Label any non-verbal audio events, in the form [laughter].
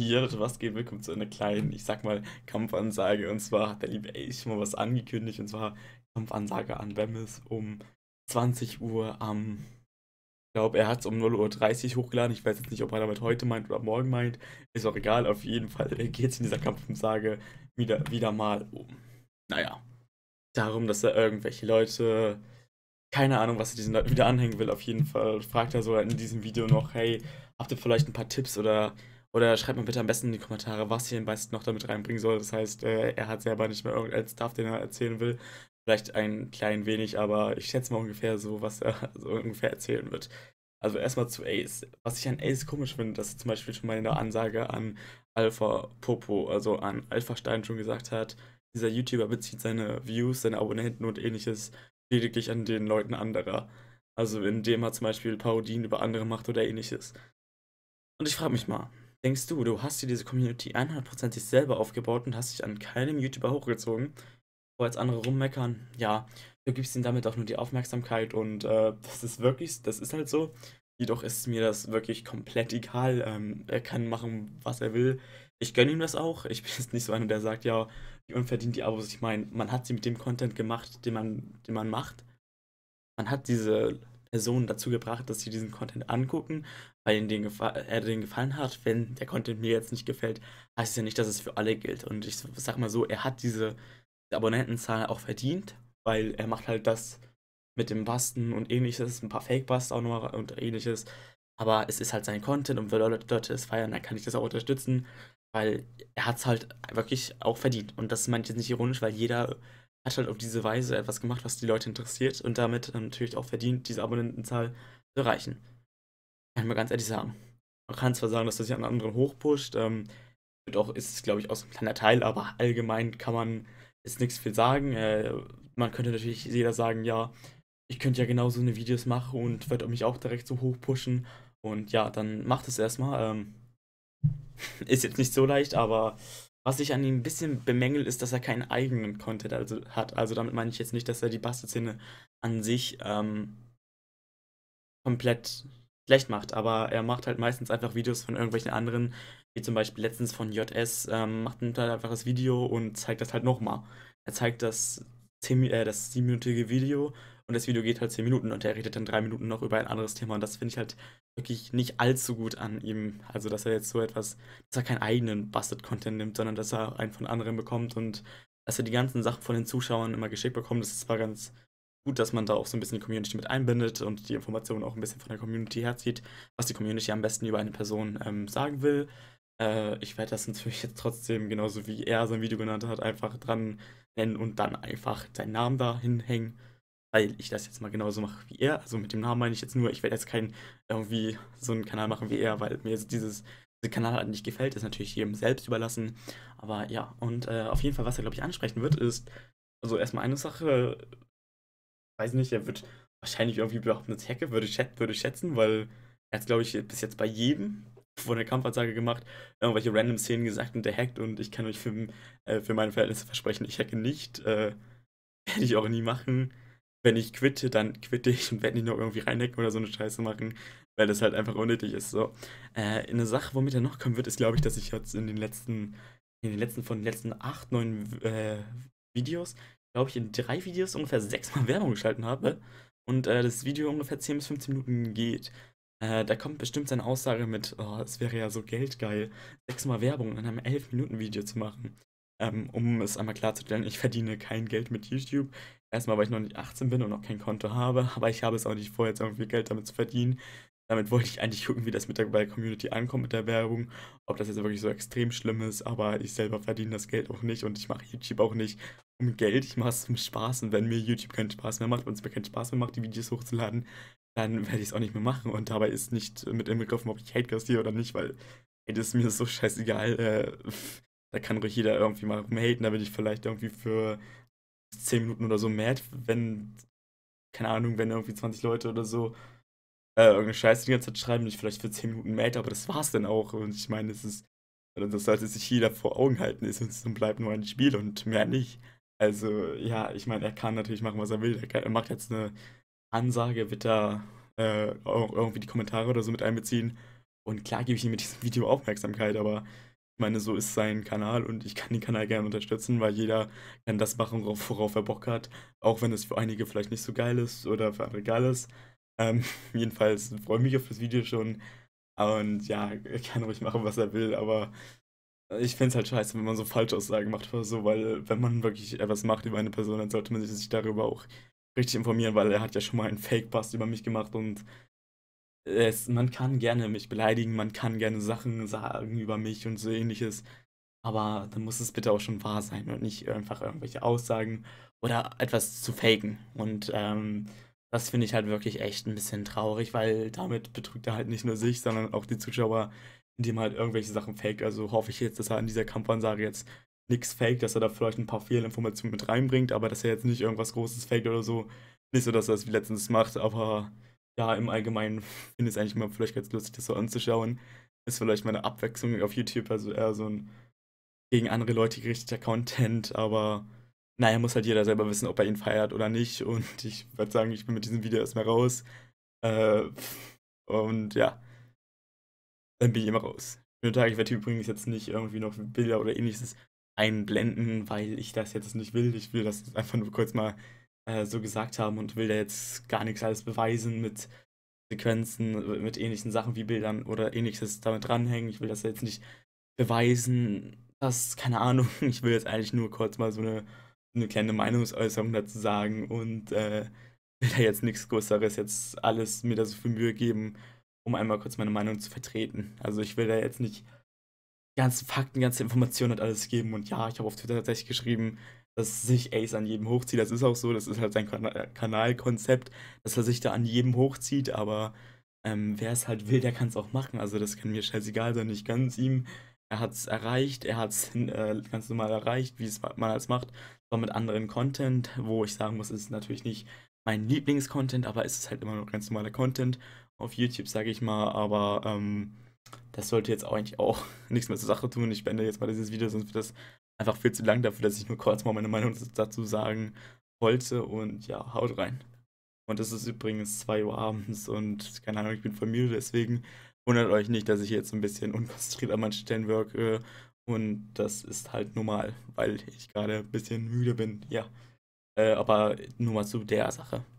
Ja, Leute, was geht? Willkommen zu einer kleinen, ich sag mal, Kampfansage. Und zwar hat der liebe Ace schon mal was angekündigt. Und zwar Kampfansage an Bemis um 20 Uhr am. ich glaube, er hat es um 0.30 Uhr hochgeladen. Ich weiß jetzt nicht, ob er damit heute meint oder morgen meint. Ist auch egal. Auf jeden Fall geht es in dieser Kampfansage wieder, wieder mal um. Naja. Darum, dass er irgendwelche Leute. Keine Ahnung, was er diesen Leuten wieder anhängen will. Auf jeden Fall fragt er so in diesem Video noch: Hey, habt ihr vielleicht ein paar Tipps oder oder schreibt mir bitte am besten in die Kommentare, was ihr den meisten noch damit reinbringen soll. Das heißt, äh, er hat selber nicht mehr irgendeinen Stuff, den er erzählen will. Vielleicht ein klein wenig, aber ich schätze mal ungefähr so, was er [laughs] so ungefähr erzählen wird. Also erstmal zu Ace. Was ich an Ace komisch finde, dass er zum Beispiel schon mal in der Ansage an Alpha Popo, also an Alpha Stein schon gesagt hat, dieser YouTuber bezieht seine Views, seine Abonnenten und ähnliches lediglich an den Leuten anderer. Also indem er zum Beispiel Parodien über andere macht oder ähnliches. Und ich frage mich mal, denkst du, du hast dir diese Community 100% sich selber aufgebaut und hast dich an keinem YouTuber hochgezogen, wo jetzt andere rummeckern, ja, du gibst ihnen damit auch nur die Aufmerksamkeit und äh, das ist wirklich, das ist halt so. Jedoch ist mir das wirklich komplett egal. Ähm, er kann machen, was er will. Ich gönne ihm das auch. Ich [laughs] bin jetzt nicht so einer, der sagt, ja, wie unverdient die Abos. Ich meine, man hat sie mit dem Content gemacht, den man, den man macht. Man hat diese Personen dazu gebracht, dass sie diesen Content angucken, weil ihnen den er äh, den gefallen hat. Wenn der Content mir jetzt nicht gefällt, heißt es ja nicht, dass es für alle gilt. Und ich sag mal so, er hat diese Abonnentenzahl auch verdient, weil er macht halt das mit dem Basten und ähnliches, ein paar Fake-Busts auch noch und ähnliches. Aber es ist halt sein Content und wenn Leute es feiern, dann kann ich das auch unterstützen, weil er hat es halt wirklich auch verdient. Und das meint jetzt nicht ironisch, weil jeder hat halt auf diese Weise etwas gemacht, was die Leute interessiert und damit ähm, natürlich auch verdient, diese Abonnentenzahl zu erreichen. Kann ich mal ganz ehrlich sagen. Man kann zwar sagen, dass das sich an anderen hochpusht, ähm, wird auch, ist es glaube ich auch so ein kleiner Teil, aber allgemein kann man ist nichts viel sagen. Äh, man könnte natürlich jeder sagen, ja, ich könnte ja genauso eine Videos machen und würde mich auch direkt so hochpushen. Und ja, dann macht es erstmal. Ähm, [laughs] ist jetzt nicht so leicht, aber was ich an ihm ein bisschen bemängel, ist, dass er keinen eigenen Content also, hat. Also damit meine ich jetzt nicht, dass er die Bastelszene an sich ähm, komplett schlecht macht, aber er macht halt meistens einfach Videos von irgendwelchen anderen, wie zum Beispiel letztens von JS, ähm, macht ein einfaches Video und zeigt das halt nochmal. Er zeigt das, 10, äh, das 7-minütige Video und das Video geht halt 10 Minuten und er redet dann 3 Minuten noch über ein anderes Thema und das finde ich halt wirklich nicht allzu gut an ihm. Also, dass er jetzt so etwas, dass er keinen eigenen Busted-Content nimmt, sondern dass er einen von anderen bekommt und dass er die ganzen Sachen von den Zuschauern immer geschickt bekommt. Das ist zwar ganz gut, dass man da auch so ein bisschen die Community mit einbindet und die Informationen auch ein bisschen von der Community herzieht, was die Community am besten über eine Person ähm, sagen will. Äh, ich werde das [laughs] natürlich jetzt trotzdem, genauso wie er sein Video genannt hat, einfach dran nennen und dann einfach seinen Namen da hinhängen weil ich das jetzt mal genauso mache wie er. Also mit dem Namen meine ich jetzt nur, ich werde jetzt keinen irgendwie so einen Kanal machen wie er, weil mir jetzt dieses diese Kanal halt nicht gefällt, ist natürlich jedem selbst überlassen. Aber ja, und äh, auf jeden Fall, was er, glaube ich, ansprechen wird, ist, also erstmal eine Sache, weiß nicht, er wird wahrscheinlich irgendwie überhaupt eine Hacke, würde, würde schätzen, weil er hat, glaube ich, bis jetzt bei jedem von der Kampfansage gemacht, irgendwelche random Szenen gesagt und der hackt und ich kann euch für, äh, für meine Verhältnisse versprechen, ich hacke nicht. Äh, [laughs] werde ich auch nie machen wenn ich quitte, dann quitte ich und werde nicht noch irgendwie reinhacken oder so eine Scheiße machen, weil das halt einfach unnötig ist. So. Äh, eine Sache, womit er noch kommen wird, ist, glaube ich, dass ich jetzt in den letzten, in den letzten, von den letzten acht, neun äh, Videos, glaube ich, in drei Videos ungefähr sechsmal Werbung geschalten habe. Und äh, das Video ungefähr 10 bis 15 Minuten geht. Äh, da kommt bestimmt seine Aussage mit, oh, es wäre ja so geldgeil, sechsmal Werbung in einem 11-Minuten-Video zu machen. Ähm, um es einmal klarzustellen, ich verdiene kein Geld mit YouTube. Erstmal, weil ich noch nicht 18 bin und noch kein Konto habe, [laughs] aber ich habe es auch nicht vor, jetzt irgendwie Geld damit zu verdienen. Damit wollte ich eigentlich gucken, wie das mit der bei Community ankommt mit der Werbung, ob das jetzt wirklich so extrem schlimm ist, aber ich selber verdiene das Geld auch nicht und ich mache YouTube auch nicht um Geld, ich mache es zum Spaß und wenn mir YouTube keinen Spaß mehr macht, wenn es mir keinen Spaß mehr macht, die Videos hochzuladen, dann werde ich es auch nicht mehr machen und dabei ist nicht mit im Begriff, ob ich Hate kassiere oder nicht, weil Hate ist mir [laughs] so scheißegal, äh, da kann ruhig jeder irgendwie mal rumhaten, da bin ich vielleicht irgendwie für 10 Minuten oder so mad, wenn, keine Ahnung, wenn irgendwie 20 Leute oder so äh, irgendeine Scheiße die ganze Zeit schreiben, nicht vielleicht für 10 Minuten mad, aber das war's dann auch. Und ich meine, es ist, also das sollte sich jeder vor Augen halten, es ist und bleibt nur ein Spiel und mehr nicht. Also, ja, ich meine, er kann natürlich machen, was er will. Er, kann, er macht jetzt eine Ansage, wird da äh, auch irgendwie die Kommentare oder so mit einbeziehen. Und klar gebe ich ihm mit diesem Video Aufmerksamkeit, aber ich meine, so ist sein Kanal und ich kann den Kanal gerne unterstützen, weil jeder kann das machen, worauf, er Bock hat. Auch wenn es für einige vielleicht nicht so geil ist oder für andere geil ist. Ähm, [laughs] jedenfalls freue ich mich auf das Video schon. Und ja, er kann ruhig machen, was er will, aber ich finde es halt scheiße, wenn man so Falschaussagen macht oder so, weil äh, wenn man wirklich etwas macht über eine Person, dann sollte man sich darüber auch richtig informieren, weil er hat ja schon mal einen Fake-Bust über mich gemacht und es, man kann gerne mich beleidigen, man kann gerne Sachen sagen über mich und so ähnliches. Aber dann muss es bitte auch schon wahr sein und nicht einfach irgendwelche Aussagen oder etwas zu faken. Und ähm, das finde ich halt wirklich echt ein bisschen traurig, weil damit betrügt er halt nicht nur sich, sondern auch die Zuschauer, indem er halt irgendwelche Sachen faked. Also hoffe ich jetzt, dass er an dieser Kampfansage jetzt nichts faked, dass er da vielleicht ein paar Fehlinformationen mit reinbringt, aber dass er jetzt nicht irgendwas Großes faked oder so. Nicht so, dass er es wie letztens macht, aber ja, im Allgemeinen [laughs] finde ich es eigentlich immer vielleicht ganz lustig, das so anzuschauen. Ist vielleicht meine Abwechslung auf YouTube, also eher so ein gegen andere Leute gerichteter Content, aber naja, muss halt jeder selber wissen, ob er ihn feiert oder nicht. [laughs] Und ich würde sagen, ich bin mit diesem Video erstmal raus. Äh, und ja, dann bin ich immer raus. Schönen Tag, ich werde übrigens jetzt nicht irgendwie noch Bilder oder ähnliches einblenden, weil ich das jetzt nicht will. Ich will das einfach nur kurz mal äh, so gesagt haben und will da jetzt gar nichts alles beweisen mit Sequenzen, mit ähnlichen Sachen wie Bildern oder ähnliches damit dranhängen. Ich will das jetzt nicht beweisen, dass, keine Ahnung, [laughs] ich will jetzt eigentlich nur kurz mal so eine, eine kleine Meinungsäußerung dazu sagen und äh, will da jetzt nichts Größeres, jetzt alles mir da so viel Mühe geben, um einmal kurz meine Meinung zu vertreten. Also ich will da jetzt nicht ganzen Fakten, ganze Informationen und alles geben und ja, ich habe auf Twitter tatsächlich geschrieben, dass sich Ace an jedem hochzieht. Das ist auch so, das ist halt sein kan äh, Kanalkonzept, dass er sich da an jedem hochzieht, aber ähm, wer es halt will, der kann es auch machen. Also das kann mir scheißegal sein, nicht ganz ihm. Er hat es erreicht, er hat es äh, ganz normal erreicht, wie es man es macht. Aber mit anderen Content, wo ich sagen muss, ist natürlich nicht mein Lieblingscontent, aber es ist halt immer noch ganz normaler Content auf YouTube, sage ich mal. Aber ähm, das sollte jetzt auch eigentlich auch [laughs] nichts mehr zur Sache tun. Ich beende jetzt mal dieses Video, sonst wird das einfach viel zu lang dafür, dass ich nur kurz mal meine Meinung dazu sagen wollte. Und ja, haut rein. Und es ist übrigens 2 Uhr abends und keine Ahnung, ich bin von müde, deswegen wundert euch nicht, dass ich jetzt ein bisschen unkonzentriert an manchen Stellen wirke. Und das ist halt normal, weil ich gerade ein bisschen müde bin, ja. Äh, aber nur mal zu der Sache.